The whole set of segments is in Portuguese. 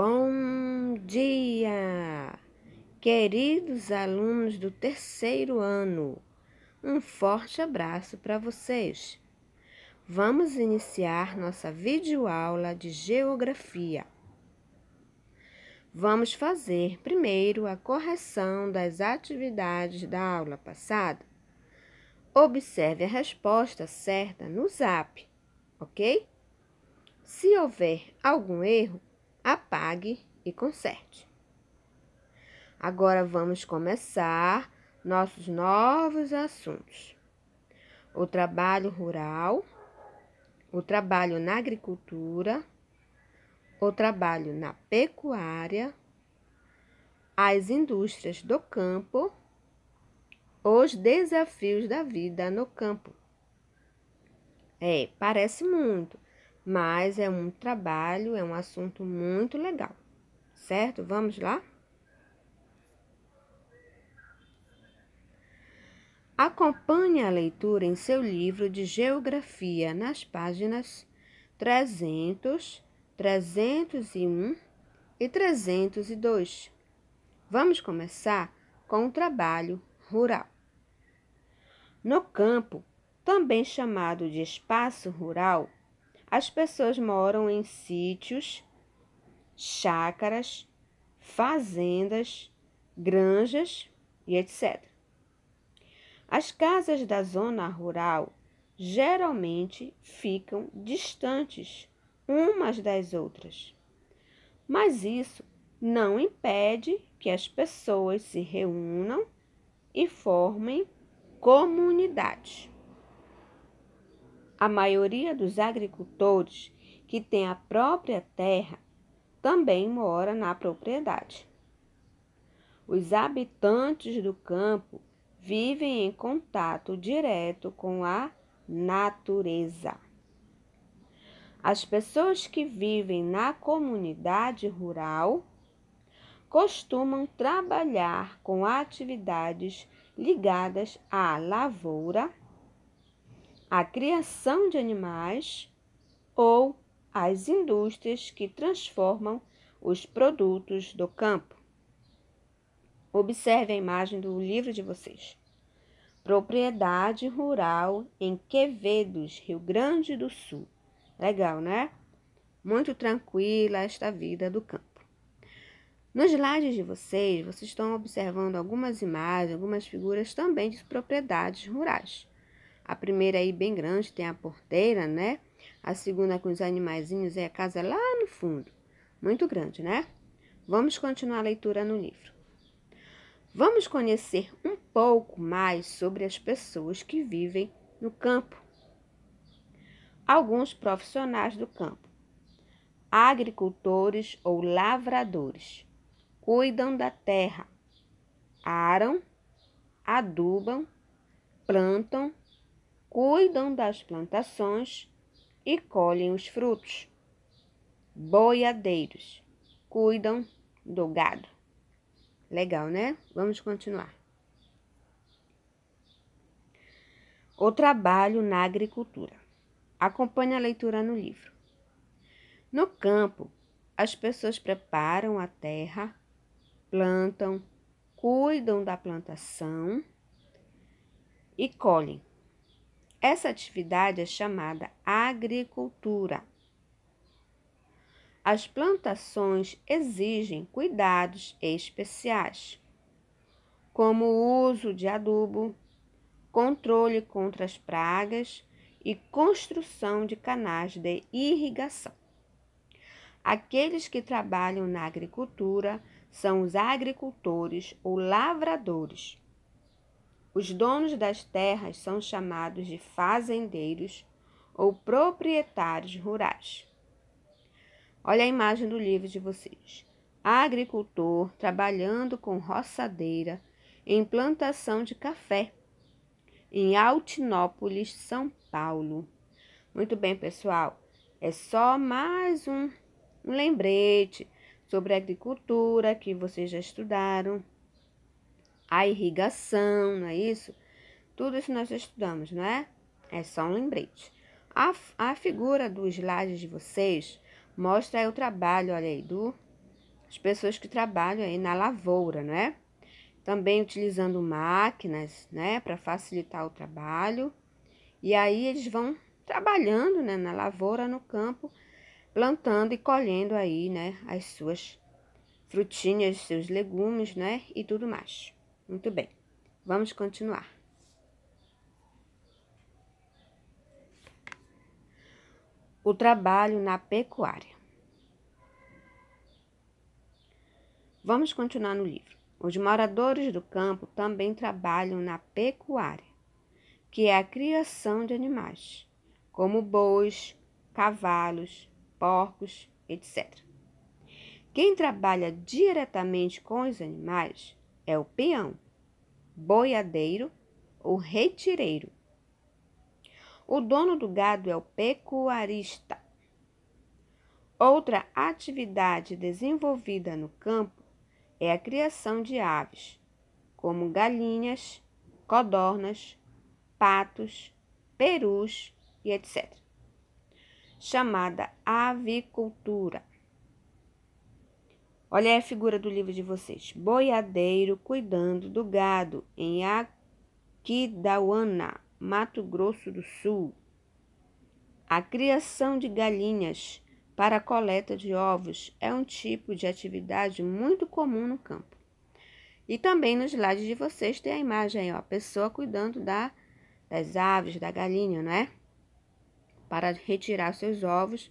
Bom dia, queridos alunos do terceiro ano. Um forte abraço para vocês. Vamos iniciar nossa videoaula de geografia. Vamos fazer primeiro a correção das atividades da aula passada. Observe a resposta certa no zap, ok? Se houver algum erro, apague e conserte. Agora vamos começar nossos novos assuntos. O trabalho rural, o trabalho na agricultura, o trabalho na pecuária, as indústrias do campo, os desafios da vida no campo. É, parece muito, mas é um trabalho, é um assunto muito legal, certo? Vamos lá? Acompanhe a leitura em seu livro de Geografia nas páginas 300, 301 e 302. Vamos começar com o trabalho rural. No campo, também chamado de espaço rural, as pessoas moram em sítios, chácaras, fazendas, granjas e etc. As casas da zona rural geralmente ficam distantes umas das outras. Mas isso não impede que as pessoas se reúnam e formem comunidades. A maioria dos agricultores que tem a própria terra também mora na propriedade. Os habitantes do campo vivem em contato direto com a natureza. As pessoas que vivem na comunidade rural costumam trabalhar com atividades ligadas à lavoura, a criação de animais ou as indústrias que transformam os produtos do campo. Observe a imagem do livro de vocês. Propriedade rural em Quevedos, Rio Grande do Sul. Legal, né? Muito tranquila esta vida do campo. Nos slides de vocês, vocês estão observando algumas imagens, algumas figuras também de propriedades rurais. A primeira aí bem grande, tem a porteira, né? A segunda com os animaizinhos é a casa lá no fundo. Muito grande, né? Vamos continuar a leitura no livro. Vamos conhecer um pouco mais sobre as pessoas que vivem no campo. Alguns profissionais do campo. Agricultores ou lavradores. Cuidam da terra. Aram, adubam, plantam, cuidam das plantações e colhem os frutos. Boiadeiros cuidam do gado. Legal, né? Vamos continuar. O trabalho na agricultura. Acompanhe a leitura no livro. No campo, as pessoas preparam a terra, plantam, cuidam da plantação e colhem. Essa atividade é chamada agricultura. As plantações exigem cuidados especiais, como o uso de adubo, controle contra as pragas e construção de canais de irrigação. Aqueles que trabalham na agricultura são os agricultores ou lavradores. Os donos das terras são chamados de fazendeiros ou proprietários rurais. Olha a imagem do livro de vocês. Agricultor trabalhando com roçadeira em plantação de café em Altinópolis, São Paulo. Muito bem, pessoal. É só mais um, um lembrete sobre agricultura que vocês já estudaram a irrigação, não é isso? Tudo isso nós estudamos, não é? É só um lembrete. A, a figura do slide de vocês mostra aí o trabalho, olha aí, do, as pessoas que trabalham aí na lavoura, não é? Também utilizando máquinas, né, para facilitar o trabalho. E aí eles vão trabalhando, né, na lavoura, no campo, plantando e colhendo aí, né, as suas frutinhas, seus legumes, né, e tudo mais. Muito bem, vamos continuar. O trabalho na pecuária. Vamos continuar no livro. Os moradores do campo também trabalham na pecuária, que é a criação de animais, como bois, cavalos, porcos, etc. Quem trabalha diretamente com os animais é o peão, boiadeiro ou retireiro. O dono do gado é o pecuarista. Outra atividade desenvolvida no campo é a criação de aves, como galinhas, codornas, patos, perus e etc., chamada avicultura. Olha a figura do livro de vocês. Boiadeiro cuidando do gado em Aquidauana, Mato Grosso do Sul. A criação de galinhas para a coleta de ovos é um tipo de atividade muito comum no campo. E também nos lados de vocês tem a imagem aí, ó, a pessoa cuidando da, das aves, da galinha, não é? Para retirar seus ovos,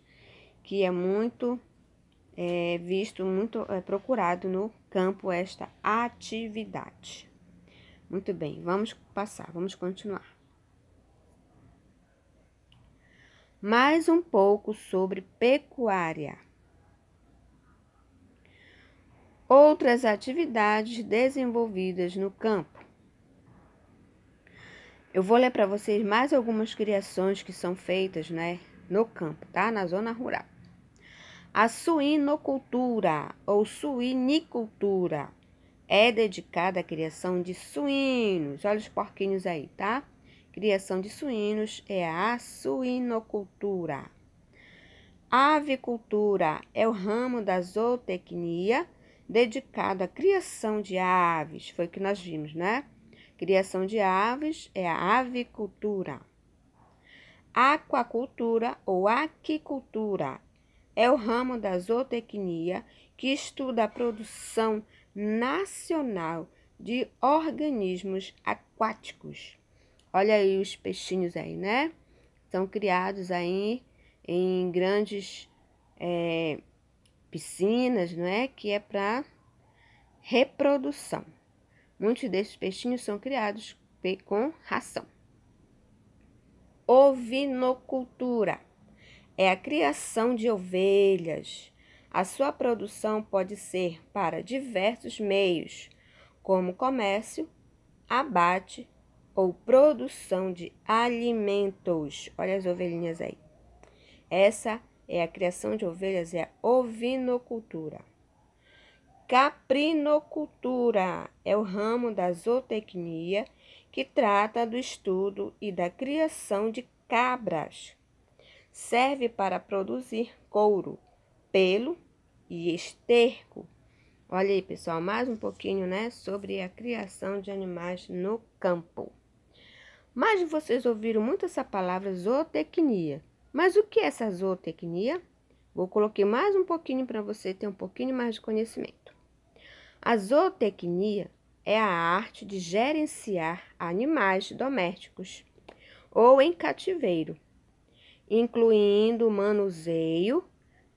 que é muito é, visto muito é, procurado no campo esta atividade. Muito bem, vamos passar, vamos continuar. Mais um pouco sobre pecuária. Outras atividades desenvolvidas no campo. Eu vou ler para vocês mais algumas criações que são feitas, né, no campo, tá? Na zona rural. A suinocultura ou suinicultura é dedicada à criação de suínos. Olha os porquinhos aí, tá? Criação de suínos é a suinocultura. Avicultura é o ramo da zootecnia dedicado à criação de aves. Foi o que nós vimos, né? Criação de aves é a avicultura. Aquacultura ou aquicultura é o ramo da zootecnia que estuda a produção nacional de organismos aquáticos. Olha aí os peixinhos aí, né? São criados aí em grandes é, piscinas, não é? Que é para reprodução. Muitos desses peixinhos são criados com ração. Ovinocultura é a criação de ovelhas. A sua produção pode ser para diversos meios, como comércio, abate ou produção de alimentos. Olha as ovelhinhas aí. Essa é a criação de ovelhas, é a ovinocultura. Caprinocultura é o ramo da zootecnia que trata do estudo e da criação de cabras serve para produzir couro, pelo e esterco. Olha aí, pessoal, mais um pouquinho, né, sobre a criação de animais no campo. Mas vocês ouviram muito essa palavra zootecnia. Mas o que é essa zootecnia? Vou colocar mais um pouquinho para você ter um pouquinho mais de conhecimento. A zootecnia é a arte de gerenciar animais domésticos ou em cativeiro incluindo manuseio,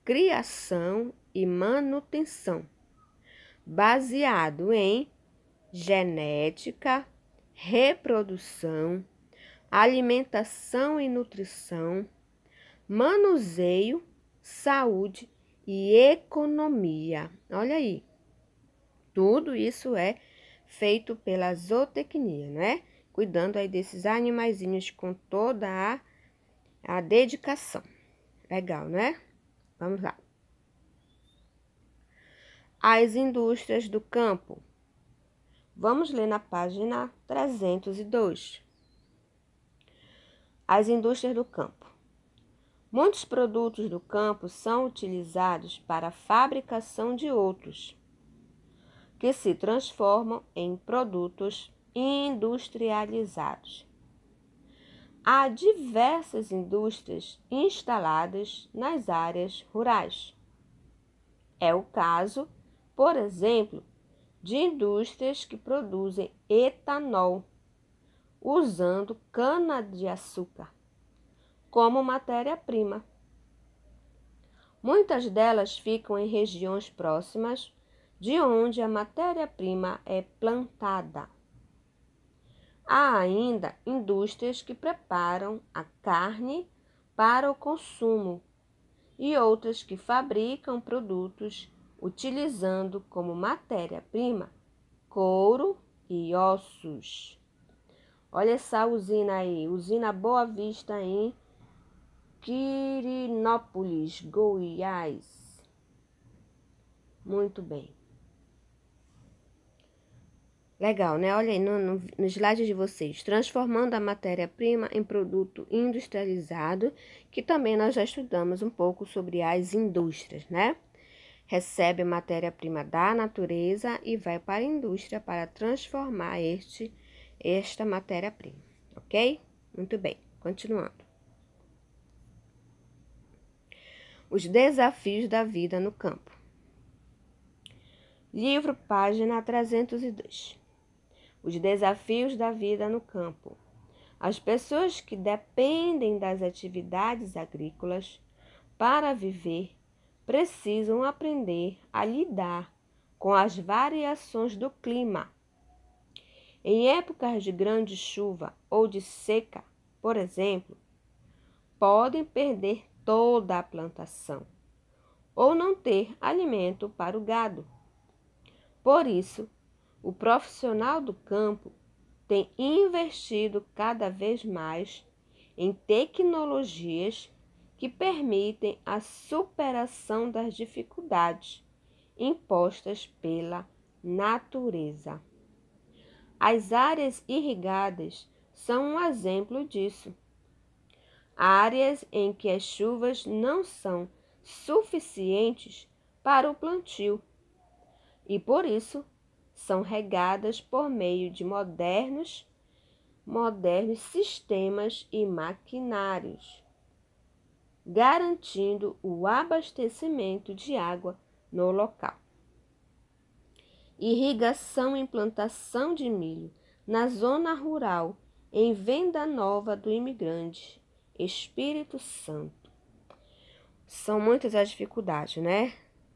criação e manutenção, baseado em genética, reprodução, alimentação e nutrição, manuseio, saúde e economia. Olha aí, tudo isso é feito pela zootecnia, né? Cuidando aí desses animaizinhos com toda a a dedicação. Legal, né? Vamos lá. As indústrias do campo. Vamos ler na página 302. As indústrias do campo. Muitos produtos do campo são utilizados para a fabricação de outros, que se transformam em produtos industrializados há diversas indústrias instaladas nas áreas rurais. É o caso, por exemplo, de indústrias que produzem etanol usando cana-de-açúcar como matéria-prima. Muitas delas ficam em regiões próximas de onde a matéria-prima é plantada. Há ainda indústrias que preparam a carne para o consumo e outras que fabricam produtos utilizando como matéria-prima couro e ossos. Olha essa usina aí, usina Boa Vista em Quirinópolis, Goiás. Muito bem. Legal, né? Olha aí no, no, no slide de vocês. Transformando a matéria-prima em produto industrializado, que também nós já estudamos um pouco sobre as indústrias, né? Recebe matéria-prima da natureza e vai para a indústria para transformar este, esta matéria-prima, ok? Muito bem, continuando. Os desafios da vida no campo. Livro, página 302 os desafios da vida no campo. As pessoas que dependem das atividades agrícolas para viver precisam aprender a lidar com as variações do clima. Em épocas de grande chuva ou de seca, por exemplo, podem perder toda a plantação ou não ter alimento para o gado. Por isso, o profissional do campo tem investido cada vez mais em tecnologias que permitem a superação das dificuldades impostas pela natureza. As áreas irrigadas são um exemplo disso. Áreas em que as chuvas não são suficientes para o plantio e por isso são regadas por meio de modernos, modernos sistemas e maquinários, garantindo o abastecimento de água no local. Irrigação e plantação de milho na zona rural em Venda Nova do Imigrante, Espírito Santo. São muitas as dificuldades, né,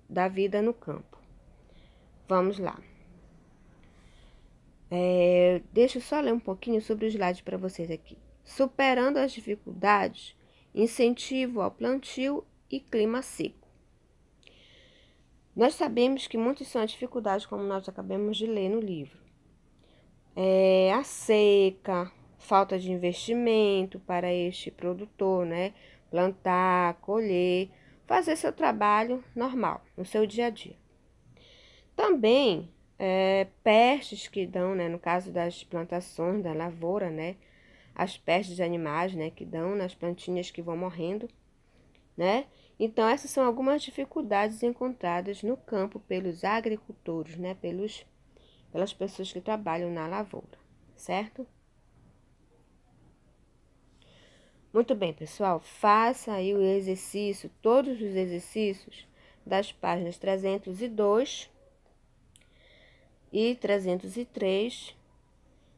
da vida no campo. Vamos lá. É, deixa eu só ler um pouquinho sobre o slide para vocês aqui. Superando as dificuldades, incentivo ao plantio e clima seco. Nós sabemos que muitas são as dificuldades, como nós acabamos de ler no livro. É, a seca, falta de investimento para este produtor, né? Plantar, colher, fazer seu trabalho normal, no seu dia a dia. Também é, pestes que dão, né, no caso das plantações, da lavoura, né, as pestes de animais, né, que dão nas plantinhas que vão morrendo, né? Então essas são algumas dificuldades encontradas no campo pelos agricultores, né, pelos pelas pessoas que trabalham na lavoura, certo? Muito bem, pessoal, faça aí o exercício, todos os exercícios das páginas 302 e 303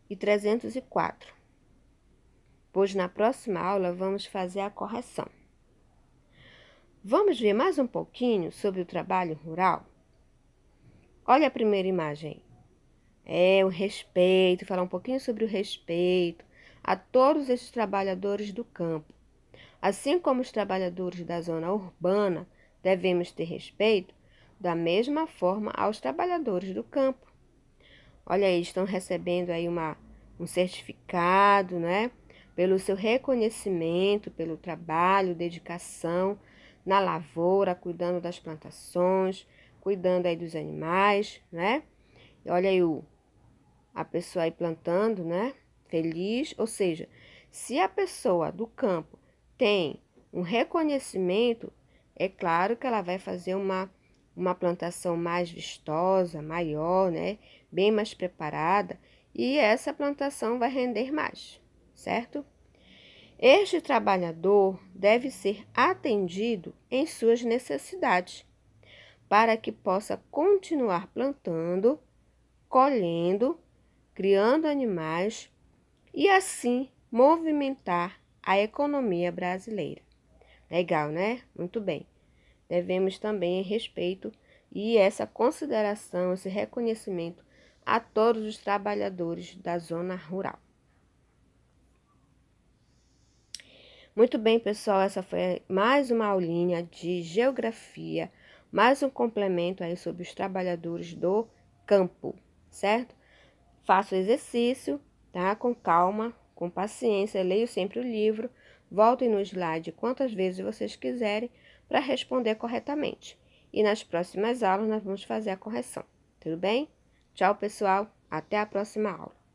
e 304, pois na próxima aula vamos fazer a correção. Vamos ver mais um pouquinho sobre o trabalho rural? Olha a primeira imagem. É o respeito, falar um pouquinho sobre o respeito a todos esses trabalhadores do campo. Assim como os trabalhadores da zona urbana devemos ter respeito, da mesma forma aos trabalhadores do campo. Olha aí, estão recebendo aí uma, um certificado, né? Pelo seu reconhecimento, pelo trabalho, dedicação na lavoura, cuidando das plantações, cuidando aí dos animais, né? E olha aí o, a pessoa aí plantando, né? Feliz, ou seja, se a pessoa do campo tem um reconhecimento, é claro que ela vai fazer uma uma plantação mais vistosa, maior, né? Bem mais preparada e essa plantação vai render mais, certo? Este trabalhador deve ser atendido em suas necessidades, para que possa continuar plantando, colhendo, criando animais e assim movimentar a economia brasileira. Legal, né? Muito bem. Devemos também respeito e essa consideração, esse reconhecimento a todos os trabalhadores da zona rural. Muito bem, pessoal, essa foi mais uma aulinha de geografia, mais um complemento aí sobre os trabalhadores do campo, certo? Faça o exercício, tá? Com calma, com paciência, leio sempre o livro, voltem no slide quantas vezes vocês quiserem para responder corretamente. E nas próximas aulas nós vamos fazer a correção. Tudo bem? Tchau, pessoal. Até a próxima aula.